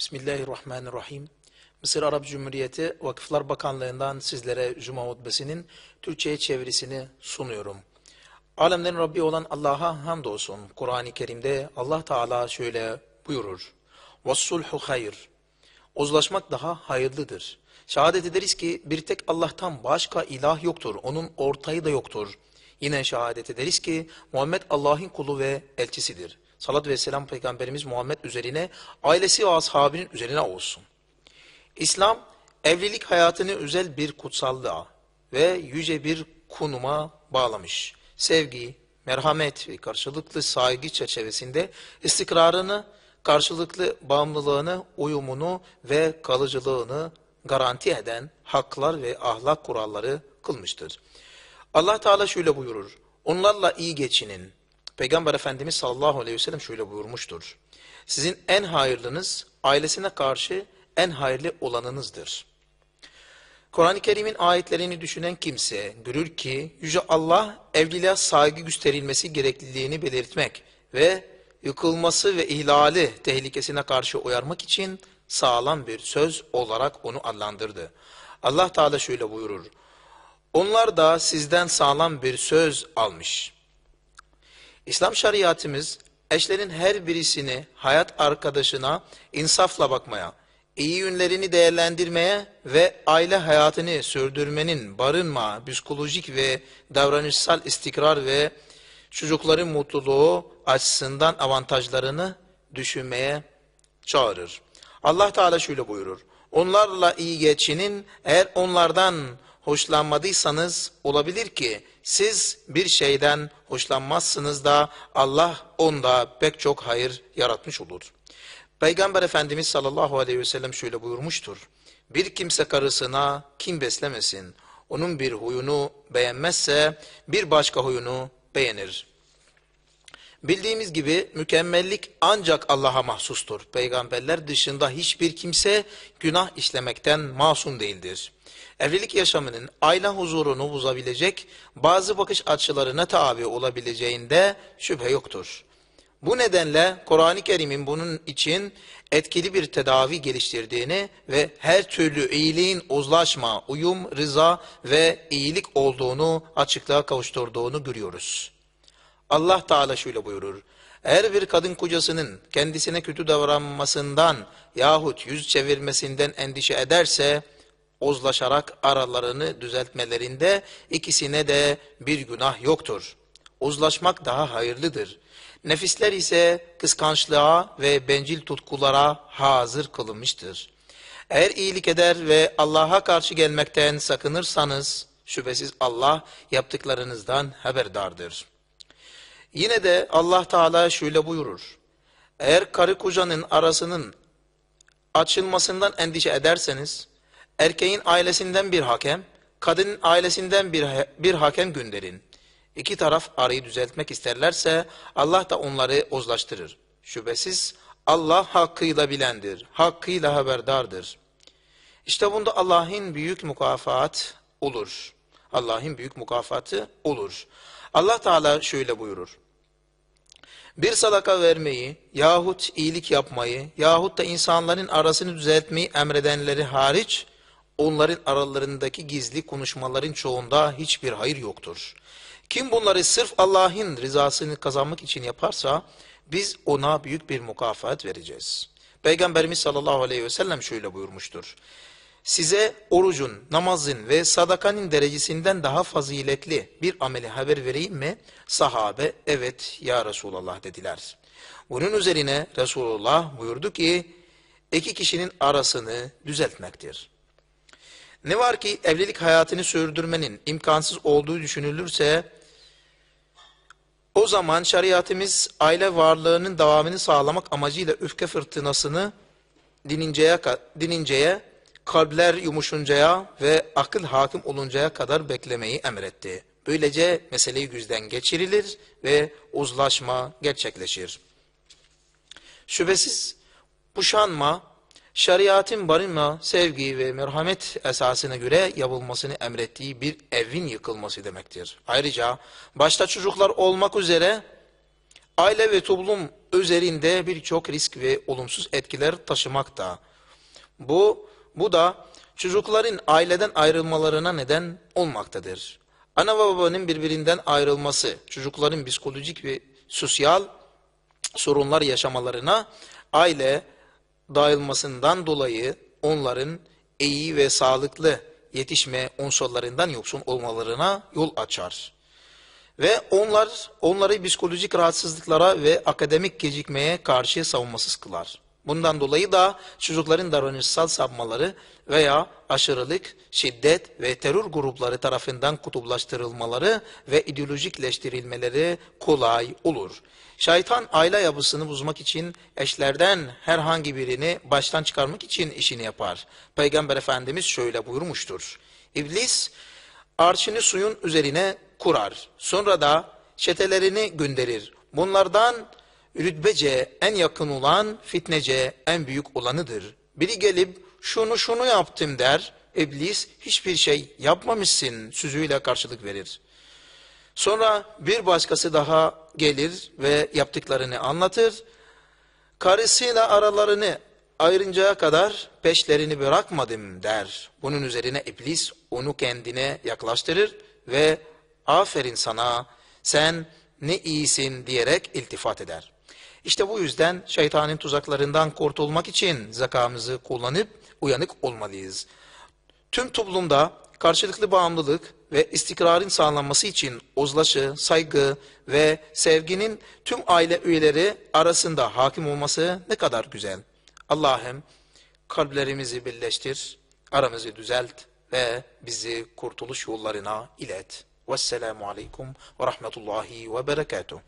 Bismillahirrahmanirrahim. Mısır Arap Cumhuriyeti Vakıflar Bakanlığı'ndan sizlere Cuma hutbesinin Türkçe'ye çevirisini sunuyorum. Alemlerin Rabbi olan Allah'a hamdolsun. Kur'an-ı Kerim'de Allah Teala şöyle buyurur. وَالصُّلْحُ hayır. Uzlaşmak daha hayırlıdır. Şehadet ederiz ki bir tek Allah'tan başka ilah yoktur. Onun ortayı da yoktur. Yine şehadet ederiz ki Muhammed Allah'ın kulu ve elçisidir.'' salat ve selam peygamberimiz Muhammed üzerine, ailesi ve ashabinin üzerine olsun. İslam, evlilik hayatını özel bir kutsallığa ve yüce bir konuma bağlamış. Sevgi, merhamet ve karşılıklı saygı çerçevesinde istikrarını, karşılıklı bağımlılığını, uyumunu ve kalıcılığını garanti eden haklar ve ahlak kuralları kılmıştır. Allah Teala şöyle buyurur. Onlarla iyi geçinin. Peygamber Efendimiz sallallahu aleyhi ve sellem şöyle buyurmuştur. Sizin en hayırlınız ailesine karşı en hayırlı olanınızdır. Kur'an-ı Kerim'in ayetlerini düşünen kimse görür ki Yüce Allah evliliğe saygı gösterilmesi gerekliliğini belirtmek ve yıkılması ve ihlali tehlikesine karşı uyarmak için sağlam bir söz olarak onu adlandırdı. Allah Teala şöyle buyurur. Onlar da sizden sağlam bir söz almış.'' İslam şeriatimiz eşlerin her birisini hayat arkadaşına insafla bakmaya, iyi yönlerini değerlendirmeye ve aile hayatını sürdürmenin barınma, psikolojik ve davranışsal istikrar ve çocukların mutluluğu açısından avantajlarını düşünmeye çağırır. Allah Teala şöyle buyurur. Onlarla iyi geçinin eğer onlardan hoşlanmadıysanız olabilir ki siz bir şeyden hoşlanmazsınız da Allah onda pek çok hayır yaratmış olur. Peygamber Efendimiz sallallahu aleyhi ve sellem şöyle buyurmuştur. Bir kimse karısına kim beslemesin, onun bir huyunu beğenmezse bir başka huyunu beğenir. Bildiğimiz gibi mükemmellik ancak Allah'a mahsustur. Peygamberler dışında hiçbir kimse günah işlemekten masum değildir. Evlilik yaşamının aile huzurunu bozabilecek bazı bakış açılarına tabi olabileceğinde şüphe yoktur. Bu nedenle Kur'an-ı Kerim'in bunun için etkili bir tedavi geliştirdiğini ve her türlü iyiliğin uzlaşma, uyum, rıza ve iyilik olduğunu açıklığa kavuşturduğunu görüyoruz. Allah Teala şöyle buyurur. Eğer bir kadın kocasının kendisine kötü davranmasından yahut yüz çevirmesinden endişe ederse, uzlaşarak aralarını düzeltmelerinde ikisine de bir günah yoktur. Uzlaşmak daha hayırlıdır. Nefisler ise kıskançlığa ve bencil tutkulara hazır kılınmıştır. Eğer iyilik eder ve Allah'a karşı gelmekten sakınırsanız, şüphesiz Allah yaptıklarınızdan haberdardır.'' Yine de Allah Teala şöyle buyurur. Eğer karı kocanın arasının açılmasından endişe ederseniz, erkeğin ailesinden bir hakem, kadının ailesinden bir, bir hakem gönderin. İki taraf arayı düzeltmek isterlerse Allah da onları ozlaştırır. Şüphesiz Allah hakkıyla bilendir, hakkıyla haberdardır. İşte bunda Allah'ın büyük mukafat olur. Allah'ın büyük mukafatı olur. Allah Teala şöyle buyurur. Bir sadaka vermeyi yahut iyilik yapmayı yahut da insanların arasını düzeltmeyi emredenleri hariç onların aralarındaki gizli konuşmaların çoğunda hiçbir hayır yoktur. Kim bunları sırf Allah'ın rızasını kazanmak için yaparsa biz ona büyük bir mukafat vereceğiz. Peygamberimiz sallallahu aleyhi ve sellem şöyle buyurmuştur size orucun, namazın ve sadakanın derecesinden daha faziletli bir ameli haber vereyim mi? Sahabe evet ya Resulallah dediler. Bunun üzerine Resulullah buyurdu ki iki kişinin arasını düzeltmektir. Ne var ki evlilik hayatını sürdürmenin imkansız olduğu düşünülürse o zaman şeriatimiz aile varlığının devamını sağlamak amacıyla öfke fırtınasını dininceye, dininceye kalpler yumuşuncaya ve akıl hakim oluncaya kadar beklemeyi emretti. Böylece meseleyi güzden geçirilir ve uzlaşma gerçekleşir. Şüphesiz boşanma, şeriatın barınma, sevgi ve merhamet esasına göre yapılmasını emrettiği bir evin yıkılması demektir. Ayrıca başta çocuklar olmak üzere aile ve toplum üzerinde birçok risk ve olumsuz etkiler taşımakta. Bu bu da çocukların aileden ayrılmalarına neden olmaktadır. Ana ve babanın birbirinden ayrılması çocukların psikolojik ve sosyal sorunlar yaşamalarına aile dağılmasından dolayı onların iyi ve sağlıklı yetişme unsurlarından yoksun olmalarına yol açar. Ve onlar onları psikolojik rahatsızlıklara ve akademik gecikmeye karşı savunmasız kılar. Bundan dolayı da çocukların davranışsal sapmaları veya aşırılık, şiddet ve terör grupları tarafından kutuplaştırılmaları ve ideolojikleştirilmeleri kolay olur. Şeytan aile yapısını bozmak için eşlerden herhangi birini baştan çıkarmak için işini yapar. Peygamber Efendimiz şöyle buyurmuştur. İblis arşını suyun üzerine kurar. Sonra da çetelerini gönderir. Bunlardan rütbece en yakın olan fitnece en büyük olanıdır. Biri gelip şunu şunu yaptım der, iblis hiçbir şey yapmamışsın sözüyle karşılık verir. Sonra bir başkası daha gelir ve yaptıklarını anlatır. Karısıyla aralarını ayrıncaya kadar peşlerini bırakmadım der. Bunun üzerine iblis onu kendine yaklaştırır ve aferin sana sen ne iyisin diyerek iltifat eder.'' İşte bu yüzden şeytanın tuzaklarından kurtulmak için zekamızı kullanıp uyanık olmalıyız. Tüm toplumda karşılıklı bağımlılık ve istikrarın sağlanması için uzlaşı, saygı ve sevginin tüm aile üyeleri arasında hakim olması ne kadar güzel. Allah'ım kalplerimizi birleştir, aramızı düzelt ve bizi kurtuluş yollarına ilet. Vesselamu aleyküm ve rahmetullahi ve berekatuhu.